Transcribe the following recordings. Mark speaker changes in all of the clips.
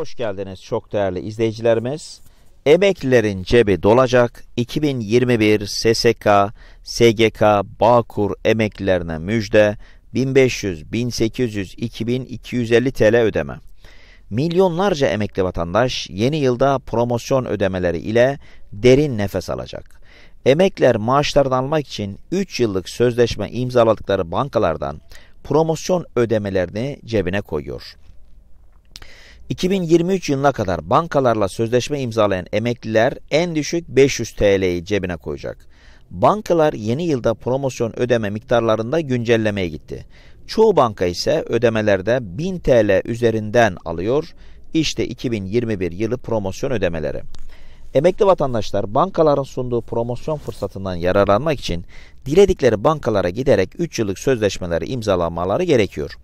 Speaker 1: Hoş geldiniz çok değerli izleyicilerimiz. Emeklilerin cebi dolacak 2021 SSK, SGK, Bağkur emeklilerine müjde 1500, 1800, 2250 TL ödeme. Milyonlarca emekli vatandaş yeni yılda promosyon ödemeleri ile derin nefes alacak. Emekler maaşlarını almak için 3 yıllık sözleşme imzaladıkları bankalardan promosyon ödemelerini cebine koyuyor. 2023 yılına kadar bankalarla sözleşme imzalayan emekliler en düşük 500 TL'yi cebine koyacak. Bankalar yeni yılda promosyon ödeme miktarlarında güncellemeye gitti. Çoğu banka ise ödemelerde 1000 TL üzerinden alıyor. İşte 2021 yılı promosyon ödemeleri. Emekli vatandaşlar bankaların sunduğu promosyon fırsatından yararlanmak için diledikleri bankalara giderek 3 yıllık sözleşmeleri imzalamaları gerekiyor.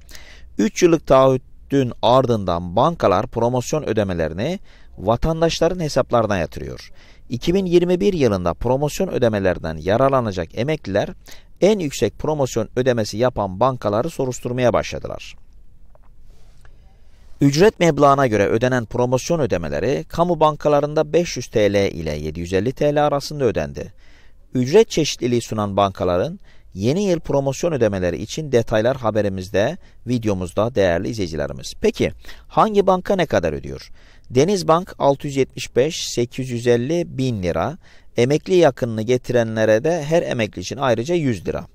Speaker 1: 3 yıllık taahhüt dün ardından bankalar promosyon ödemelerini vatandaşların hesaplarına yatırıyor. 2021 yılında promosyon ödemelerden yararlanacak emekliler en yüksek promosyon ödemesi yapan bankaları soruşturmaya başladılar. Ücret meblağına göre ödenen promosyon ödemeleri kamu bankalarında 500 TL ile 750 TL arasında ödendi. Ücret çeşitliliği sunan bankaların Yeni yıl promosyon ödemeleri için detaylar haberimizde, videomuzda değerli izleyicilerimiz. Peki hangi banka ne kadar ödüyor? Denizbank 675-850 bin lira. Emekli yakınını getirenlere de her emekli için ayrıca 100 lira.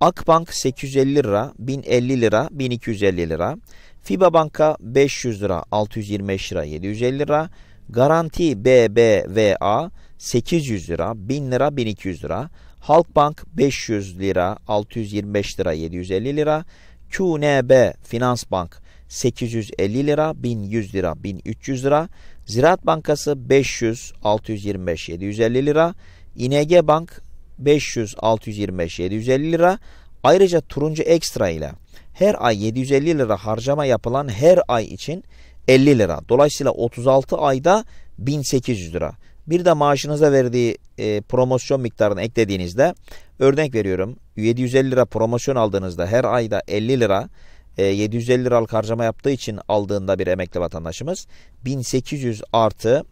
Speaker 1: Akbank 850 lira, 1050 lira, 1250 lira. FIBA Banka 500 lira, 625 lira, 750 lira. Garanti BBVA 800 lira, 1000 lira, 1200 lira. Halkbank 500 lira, 625 lira, 750 lira. QNB Finans Bank 850 lira, 1100 lira, 1300 lira. Ziraat Bankası 500, 625, 750 lira. İneg Bank 500, 625, 750 lira. Ayrıca Turuncu Ekstra ile her ay 750 lira harcama yapılan her ay için 50 lira. Dolayısıyla 36 ayda 1800 lira. Bir de maaşınıza verdiği e, promosyon miktarını eklediğinizde örnek veriyorum 750 lira promosyon aldığınızda her ayda 50 lira e, 750 liralık harcama yaptığı için aldığında bir emekli vatandaşımız 1800 artı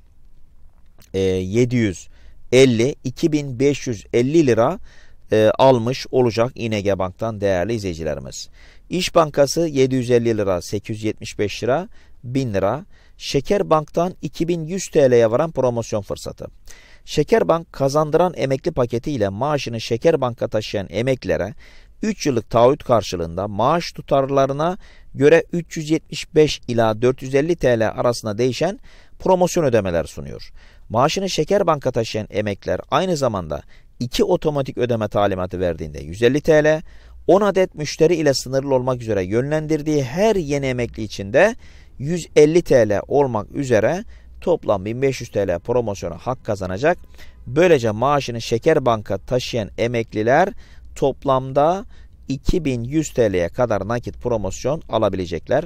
Speaker 1: e, 750 2550 lira e, almış olacak İnege Bank'tan değerli izleyicilerimiz. İş Bankası 750 lira, 875 lira, 1000 lira. Şekerbank'tan 2100 TL'ye varan promosyon fırsatı. Şekerbank kazandıran emekli paketi ile maaşını Şekerbank'a taşıyan emeklilere 3 yıllık taahhüt karşılığında maaş tutarlarına göre 375 ila 450 TL arasında değişen promosyon ödemeler sunuyor. Maaşını Şekerbank'a taşıyan emekler aynı zamanda 2 otomatik ödeme talimatı verdiğinde 150 TL, 10 adet müşteri ile sınırlı olmak üzere yönlendirdiği her yeni emekli için de 150 TL olmak üzere toplam 1500 TL promosyona hak kazanacak. Böylece maaşını Şeker Banka taşıyan emekliler toplamda 2100 TL'ye kadar nakit promosyon alabilecekler.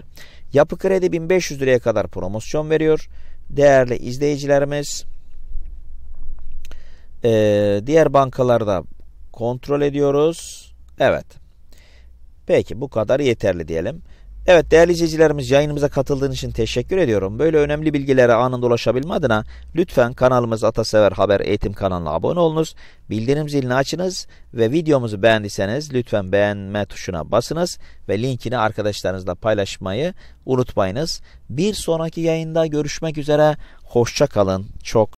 Speaker 1: Yapı Kredi 1500 liraya kadar promosyon veriyor. Değerli izleyicilerimiz e, diğer bankalarda kontrol ediyoruz. Evet. Peki bu kadar yeterli diyelim. Evet değerli izleyicilerimiz yayınımıza katıldığınız için teşekkür ediyorum. Böyle önemli bilgilere anında ulaşabilme adına lütfen kanalımız Atasever Haber Eğitim kanalına abone olunuz. Bildirim zilini açınız ve videomuzu beğendiyseniz lütfen beğenme tuşuna basınız ve linkini arkadaşlarınızla paylaşmayı unutmayınız. Bir sonraki yayında görüşmek üzere. Hoşça kalın. Çok